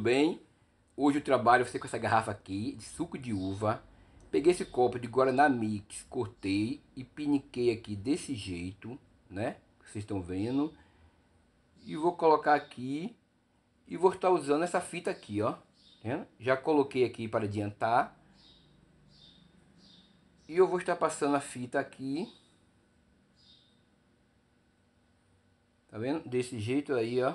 tudo bem? Hoje eu trabalho você com essa garrafa aqui de suco de uva. Peguei esse copo de Guaraná Mix, cortei e piniquei aqui desse jeito, né? Vocês estão vendo. E vou colocar aqui e vou estar usando essa fita aqui, ó. Tá Já coloquei aqui para adiantar. E eu vou estar passando a fita aqui. Tá vendo? Desse jeito aí, ó.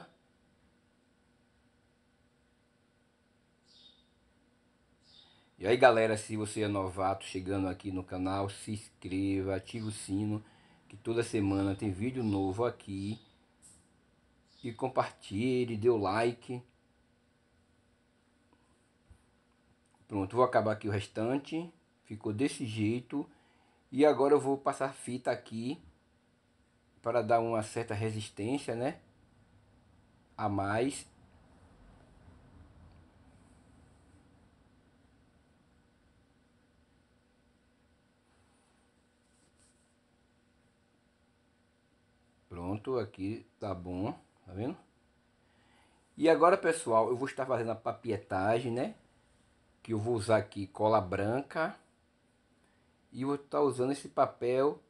E aí galera, se você é novato chegando aqui no canal, se inscreva, ative o sino, que toda semana tem vídeo novo aqui. E compartilhe, dê o like. Pronto, vou acabar aqui o restante. Ficou desse jeito. E agora eu vou passar fita aqui para dar uma certa resistência, né? A mais Pronto, aqui tá bom, tá vendo? E agora, pessoal, eu vou estar fazendo a papietagem, né? Que eu vou usar aqui cola branca. E vou estar usando esse papel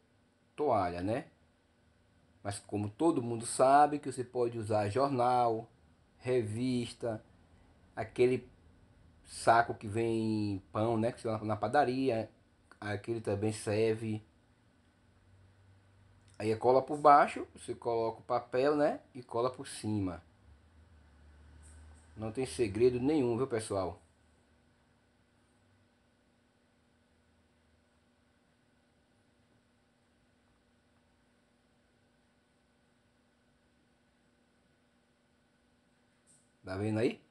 toalha, né? Mas como todo mundo sabe que você pode usar jornal, revista, aquele saco que vem pão, né? Que você na padaria, aquele também serve Aí é cola por baixo, você coloca o papel, né? E cola por cima. Não tem segredo nenhum, viu, pessoal? Tá vendo aí?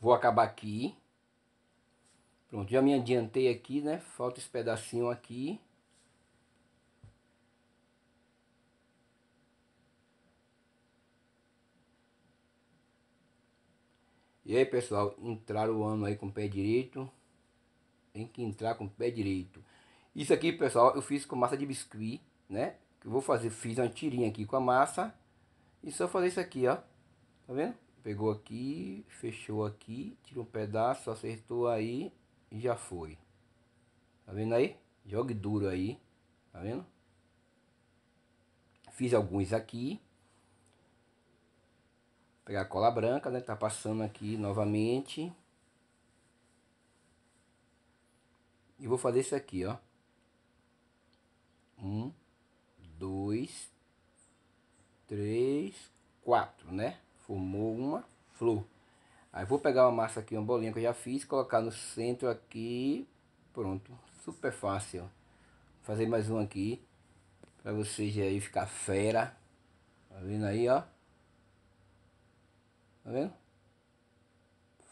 Vou acabar aqui. Pronto, já me adiantei aqui, né? Falta esse pedacinho aqui. E aí pessoal, entrar o ano aí com o pé direito. Tem que entrar com o pé direito. Isso aqui pessoal, eu fiz com massa de biscuit, né? Eu vou fazer, fiz uma tirinha aqui com a massa. E só fazer isso aqui, ó. Tá vendo? Pegou aqui, fechou aqui, tirou um pedaço, acertou aí e já foi. Tá vendo aí? Jogue duro aí. Tá vendo? Fiz alguns aqui pegar a cola branca, né? Tá passando aqui novamente. E vou fazer isso aqui, ó. Um, dois, três, quatro, né? Formou uma flor. Aí vou pegar uma massa aqui, uma bolinha que eu já fiz, colocar no centro aqui. Pronto, super fácil. Vou fazer mais um aqui, para vocês aí ficar fera. Tá vendo aí, ó? Tá vendo?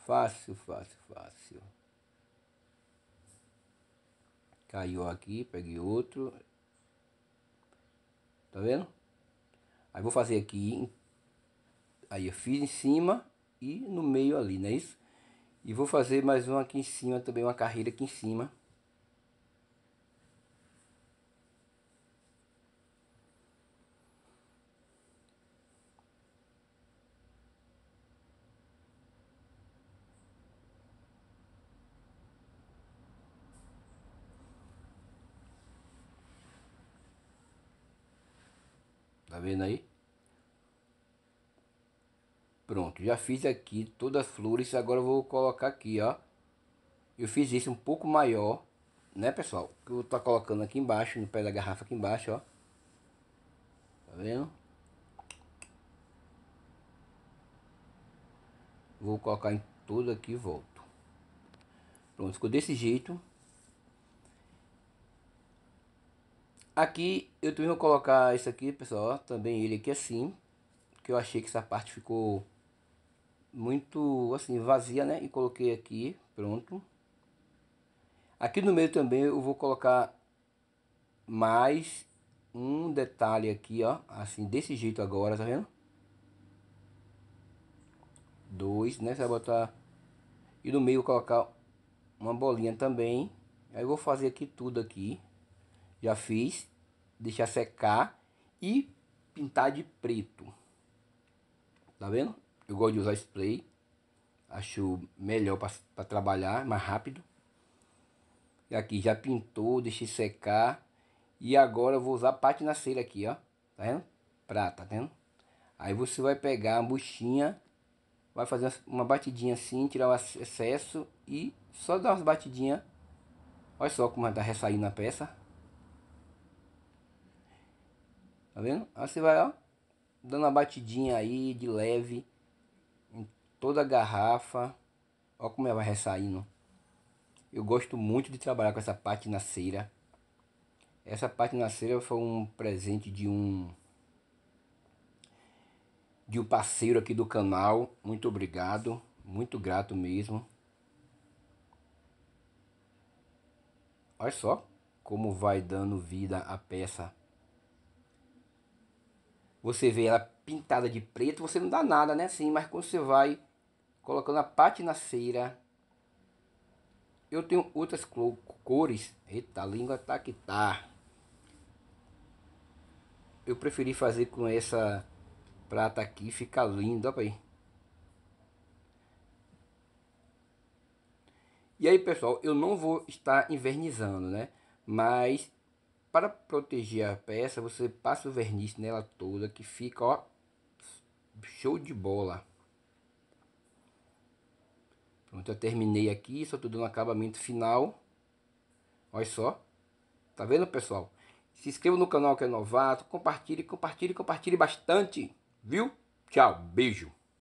Fácil, fácil, fácil. Caiu aqui, peguei outro. Tá vendo? Aí vou fazer aqui. Aí eu fiz em cima e no meio ali, não é isso? E vou fazer mais um aqui em cima também, uma carreira aqui em cima. vendo aí? Pronto, já fiz aqui todas as flores, agora eu vou colocar aqui, ó. Eu fiz isso um pouco maior, né, pessoal? Que eu tô colocando aqui embaixo, no pé da garrafa aqui embaixo, ó. Tá vendo? Vou colocar em tudo aqui e volto. Pronto, ficou desse jeito. Aqui eu também vou colocar isso aqui, pessoal, também ele aqui assim, que eu achei que essa parte ficou muito assim vazia, né? E coloquei aqui, pronto. Aqui no meio também eu vou colocar mais um detalhe aqui, ó, assim desse jeito agora, tá vendo? Dois, né? Você vai botar e no meio colocar uma bolinha também. Aí eu vou fazer aqui tudo aqui. Já fiz. Deixar secar e pintar de preto. Tá vendo? Eu gosto de usar spray. Acho melhor para trabalhar, mais rápido. E aqui já pintou, deixei secar. E agora eu vou usar a parte na cera aqui, ó. Tá vendo? Prata, tá vendo? Aí você vai pegar a buchinha, vai fazer uma batidinha assim, tirar o excesso e só dar umas batidinhas. Olha só como tá ressaindo a peça. Tá vendo? Aí você vai, ó, dando uma batidinha aí de leve em toda a garrafa. Ó como ela vai ressaindo. Eu gosto muito de trabalhar com essa parte na cera. Essa parte na cera foi um presente de um de um parceiro aqui do canal. Muito obrigado, muito grato mesmo. Olha só como vai dando vida a peça você vê ela pintada de preto, você não dá nada, né? Assim, mas quando você vai colocando a cera, eu tenho outras cores. Eita, a língua tá que tá. Eu preferi fazer com essa prata aqui, fica lindo, olha aí. E aí, pessoal, eu não vou estar invernizando, né? Mas para proteger a peça, você passa o verniz nela toda que fica, ó, show de bola. Pronto, eu terminei aqui, só tô dando acabamento final. Olha só. Tá vendo, pessoal? Se inscreva no canal que é novato, compartilhe, compartilhe, compartilhe bastante, viu? Tchau, beijo.